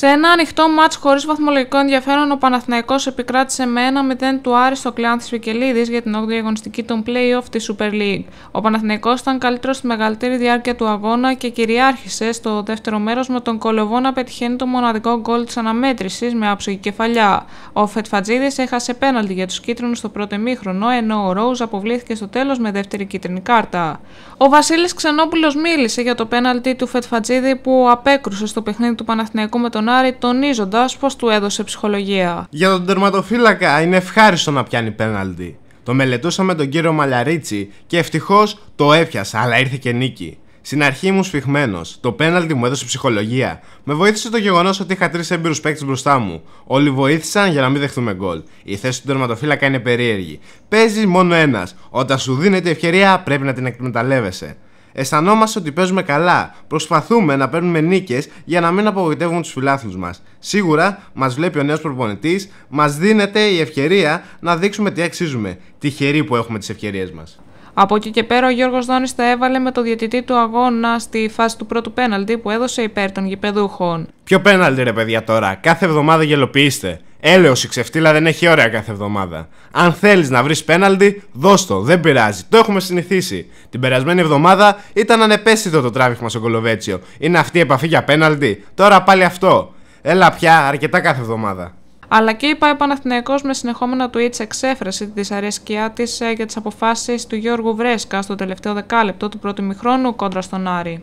Σε ένα ανοιχτό μάτς χωρίς βαθμολογικό ενδιαφέρον, ο Παναθηναϊκός επικράτησε με ένα 0 του Άρη στο κλειάν της Βικελίδης για την 8η αγωνιστική των play-off της Super League. Ο Παναθηναϊκός ήταν καλύτερος στη μεγαλύτερη διάρκεια του αγώνα και κυριάρχησε στο δεύτερο μέρος με τον Κολοβό να πετυχαίνει το μοναδικό γκολ της αναμέτρησης με άψογη κεφαλιά. Ο Φετφατζίδης έχασε πέναλτι για τους κίτρινους στο πρώτο ημίχρονο, ενώ ο Ρόουζ αποβλήθηκε στο τέλος με δεύτερη κίτρινη κάρτα. Ο Βασίλης Ξενόπουλος μίλησε για το πέναλτι του Φετφατζίδη που απέκρουσε στο παιχνίδι του Παναθηναϊκού με τον τονίζοντας πως του έδωσε ψυχολογία. Για τον τερματοφύλακα είναι ευχάριστο να πιάνει πέναλτι. Το μελετούσα με τον κύριο Μαλιαρίτσι και ευτυχώς το έπιασα, αλλά ήρθε και νίκη. Στην αρχή ήμουν σφιχμένος. Το πέναλτι μου έδωσε ψυχολογία. Με βοήθησε το γεγονός ότι είχα τρεις έμπειρους παίκτες μπροστά μου. Όλοι βοήθησαν για να μην δεχτούμε γκολ. Η θέση του τερματοφύλακα είναι περίεργη. Παίζει μόνο ένας. Όταν σου δίνεται ευκαιρία πρέπει να την εκμεταλλεύεσαι. Αισθανόμαστε ότι παίζουμε καλά. Προσπαθούμε να παίρνουμε νίκες για να μην απογοητεύουμε τους φιλάθλους μας. Σίγουρα μας βλέπει ο νέος προπονητής, μας δίνεται η ευκαιρία να δείξουμε τι αξίζουμε. Τυχεροί που έχουμε τις ευκαιρίες μας. Από εκεί και πέρα ο Γιώργος Δόνης τα έβαλε με το διαιτητή του αγώνα στη φάση του πρώτου πέναλτι που έδωσε υπέρ των γηπεδούχων. Ποιο πέναλτι ρε παιδιά τώρα, κάθε εβδομάδα γελοποιήστε. Έλεος η ξεφτύλα δεν έχει ωραία κάθε εβδομάδα. Αν θέλεις να βρεις πέναλτι, δώσ' το, δεν πειράζει. Το έχουμε συνηθίσει. Την περασμένη εβδομάδα ήταν ανεπαίσθητο το τράβηχμα στο Κολοβέτσιο. Είναι αυτή η επαφή για πέναλτι. Τώρα πάλι αυτό. Έλα πια, αρκετά κάθε εβδομάδα. Αλλά και είπα ΠΑΕ με συνεχόμενα του εξέφραση τη δυσαρέσκειά της ε, για τις αποφάσεις του Γιώργου Βρέσκα στο τελευταίο δεκάλεπτο του πρώτου μηχρόνου κόντρα στον Άρη.